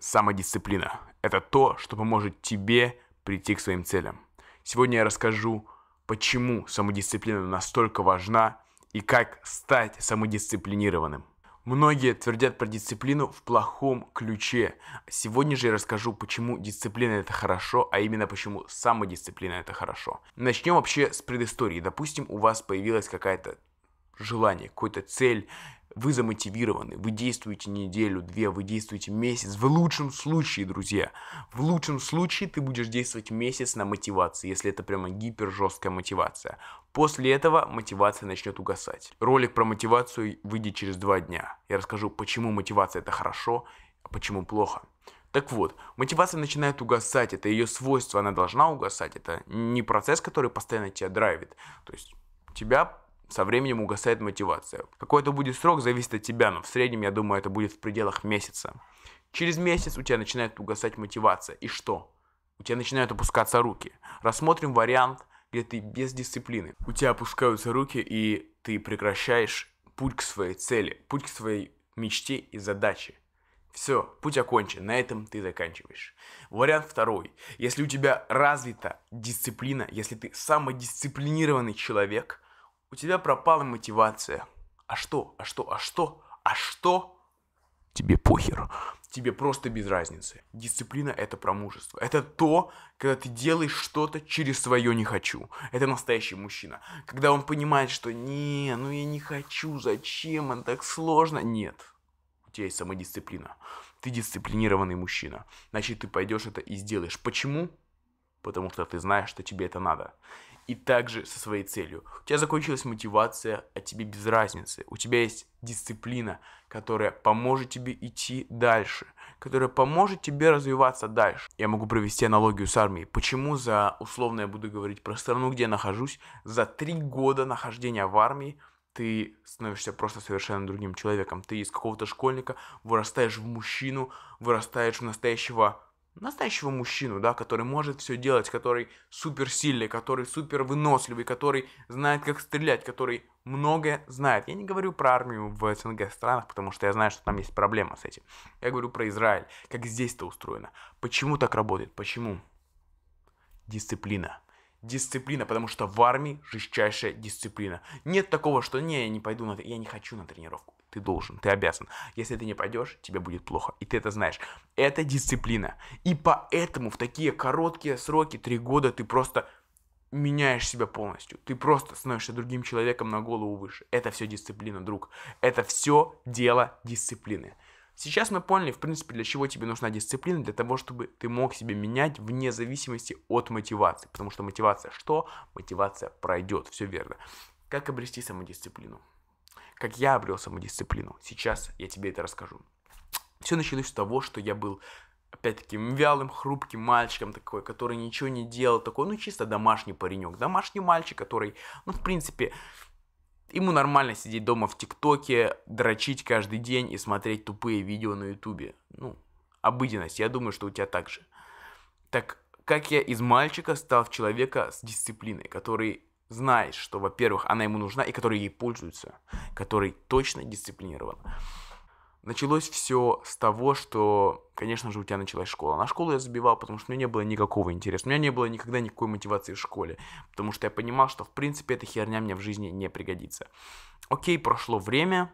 Самодисциплина – это то, что поможет тебе прийти к своим целям. Сегодня я расскажу, почему самодисциплина настолько важна и как стать самодисциплинированным. Многие твердят про дисциплину в плохом ключе. Сегодня же я расскажу, почему дисциплина это хорошо, а именно почему самодисциплина это хорошо. Начнем вообще с предыстории. Допустим, у вас появилась какая-то желание, какую-то цель, вы замотивированы, вы действуете неделю, две, вы действуете месяц, в лучшем случае, друзья, в лучшем случае ты будешь действовать месяц на мотивации, если это прямо гипер жесткая мотивация. После этого мотивация начнет угасать. Ролик про мотивацию выйдет через два дня. Я расскажу, почему мотивация это хорошо, а почему плохо. Так вот, мотивация начинает угасать, это ее свойство, она должна угасать, это не процесс, который постоянно тебя драйвит. То есть тебя со временем угасает мотивация. Какой это будет срок, зависит от тебя, но в среднем, я думаю, это будет в пределах месяца. Через месяц у тебя начинает угасать мотивация. И что? У тебя начинают опускаться руки. Рассмотрим вариант, где ты без дисциплины. У тебя опускаются руки, и ты прекращаешь путь к своей цели, путь к своей мечте и задаче. Все, путь окончен, на этом ты заканчиваешь. Вариант второй. Если у тебя развита дисциплина, если ты самодисциплинированный человек – у тебя пропала мотивация. А что? А что? А что? А что? Тебе похер. Тебе просто без разницы. Дисциплина — это про мужество. Это то, когда ты делаешь что-то через свое «не хочу». Это настоящий мужчина. Когда он понимает, что «не, ну я не хочу, зачем, Он так сложно». Нет, у тебя есть самодисциплина. Ты дисциплинированный мужчина. Значит, ты пойдешь это и сделаешь. Почему? Потому что ты знаешь, что тебе это надо и также со своей целью. У тебя закончилась мотивация, а тебе без разницы. У тебя есть дисциплина, которая поможет тебе идти дальше, которая поможет тебе развиваться дальше. Я могу провести аналогию с армией. Почему за, условно я буду говорить про страну, где я нахожусь, за три года нахождения в армии ты становишься просто совершенно другим человеком. Ты из какого-то школьника вырастаешь в мужчину, вырастаешь в настоящего настоящего мужчину, да, который может все делать, который суперсильный, который супер выносливый, который знает, как стрелять, который многое знает. Я не говорю про армию в СНГ странах, потому что я знаю, что там есть проблема с этим. Я говорю про Израиль, как здесь это устроено. Почему так работает? Почему? Дисциплина. Дисциплина, потому что в армии жестчайшая дисциплина. Нет такого, что не, я не пойду на, я не хочу на тренировку. Ты должен, ты обязан. Если ты не пойдешь, тебе будет плохо. И ты это знаешь. Это дисциплина. И поэтому в такие короткие сроки, три года, ты просто меняешь себя полностью. Ты просто становишься другим человеком на голову выше. Это все дисциплина, друг. Это все дело дисциплины. Сейчас мы поняли, в принципе, для чего тебе нужна дисциплина, для того, чтобы ты мог себя менять вне зависимости от мотивации. Потому что мотивация что? Мотивация пройдет, все верно. Как обрести самодисциплину? как я обрел самодисциплину. Сейчас я тебе это расскажу. Все началось с того, что я был опять-таки вялым, хрупким мальчиком такой, который ничего не делал, такой, ну, чисто домашний паренек, домашний мальчик, который, ну, в принципе, ему нормально сидеть дома в ТикТоке, дрочить каждый день и смотреть тупые видео на Ютубе. Ну, обыденность, я думаю, что у тебя так же. Так как я из мальчика стал в человека с дисциплиной, который знает, что, во-первых, она ему нужна и который ей пользуется, который точно дисциплинирован. Началось все с того, что, конечно же, у тебя началась школа. На школу я забивал, потому что у меня не было никакого интереса. У меня не было никогда никакой мотивации в школе, потому что я понимал, что, в принципе, эта херня мне в жизни не пригодится. Окей, прошло время,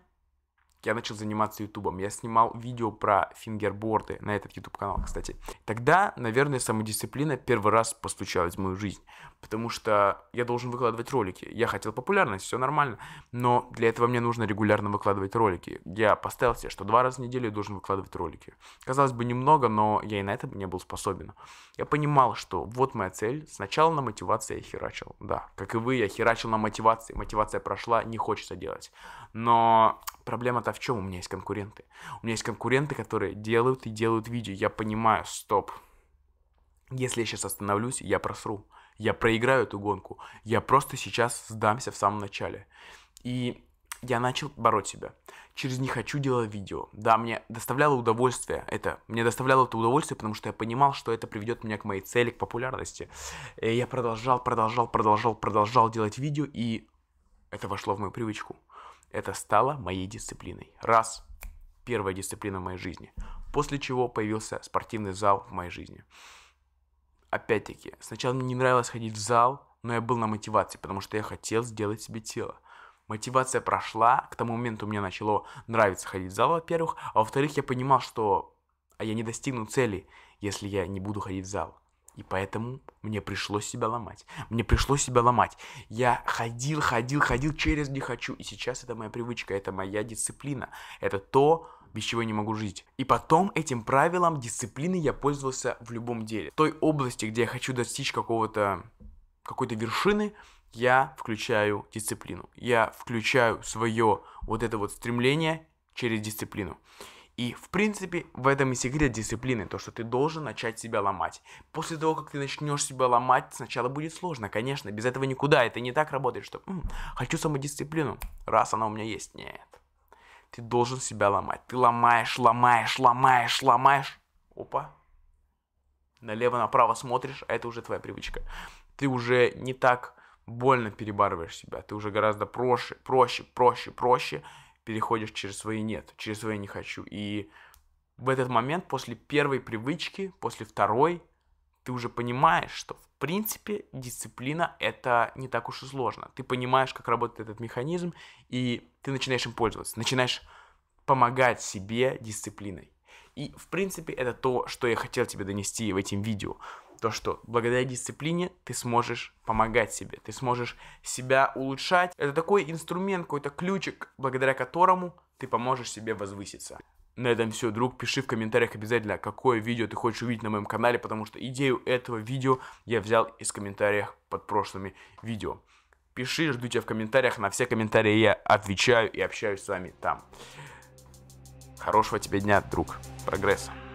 я начал заниматься ютубом. Я снимал видео про фингерборды на этот YouTube канал, кстати. Тогда, наверное, самодисциплина первый раз постучалась в мою жизнь, потому что я должен выкладывать ролики. Я хотел популярность, все нормально, но для этого мне нужно регулярно выкладывать ролики. Я поставил себе, что два раза в неделю я должен выкладывать ролики. Казалось бы, немного, но я и на это не был способен. Я понимал, что вот моя цель. Сначала на мотивации я херачил, да. Как и вы, я херачил на мотивации. Мотивация прошла, не хочется делать. Но Проблема-то в чем? У меня есть конкуренты. У меня есть конкуренты, которые делают и делают видео. Я понимаю, стоп. Если я сейчас остановлюсь, я просру. Я проиграю эту гонку. Я просто сейчас сдамся в самом начале. И я начал бороть себя. Через «не хочу» делать видео. Да, мне доставляло удовольствие это. Мне доставляло это удовольствие, потому что я понимал, что это приведет меня к моей цели, к популярности. И э, я продолжал, продолжал, продолжал, продолжал делать видео, и это вошло в мою привычку. Это стало моей дисциплиной. Раз. Первая дисциплина в моей жизни. После чего появился спортивный зал в моей жизни. Опять-таки, сначала мне не нравилось ходить в зал, но я был на мотивации, потому что я хотел сделать себе тело. Мотивация прошла, к тому моменту мне начало нравиться ходить в зал, во-первых, а во-вторых, я понимал, что а я не достигну цели, если я не буду ходить в зал. И поэтому мне пришлось себя ломать. Мне пришлось себя ломать. Я ходил, ходил, ходил через не хочу. И сейчас это моя привычка, это моя дисциплина. Это то, без чего я не могу жить. И потом этим правилом дисциплины я пользовался в любом деле. В той области, где я хочу достичь какого-то какой-то вершины, я включаю дисциплину. Я включаю свое вот это вот стремление через дисциплину. И, в принципе, в этом и секрет дисциплины, то, что ты должен начать себя ломать. После того, как ты начнешь себя ломать, сначала будет сложно, конечно, без этого никуда. Это не так работает, что М, «хочу самодисциплину, раз она у меня есть». Нет. Ты должен себя ломать. Ты ломаешь, ломаешь, ломаешь, ломаешь. Опа. Налево-направо смотришь, а это уже твоя привычка. Ты уже не так больно перебарываешь себя. Ты уже гораздо проще, проще, проще, проще переходишь через свои «нет», через свои «не хочу». И в этот момент, после первой привычки, после второй, ты уже понимаешь, что в принципе дисциплина это не так уж и сложно. Ты понимаешь, как работает этот механизм, и ты начинаешь им пользоваться, начинаешь помогать себе дисциплиной. И в принципе это то, что я хотел тебе донести в этим видео то, что благодаря дисциплине ты сможешь помогать себе, ты сможешь себя улучшать. Это такой инструмент, какой-то ключик, благодаря которому ты поможешь себе возвыситься. На этом все, друг. Пиши в комментариях обязательно, какое видео ты хочешь увидеть на моем канале, потому что идею этого видео я взял из комментариев под прошлыми видео. Пиши, жду тебя в комментариях. На все комментарии я отвечаю и общаюсь с вами там. Хорошего тебе дня, друг. Прогресса.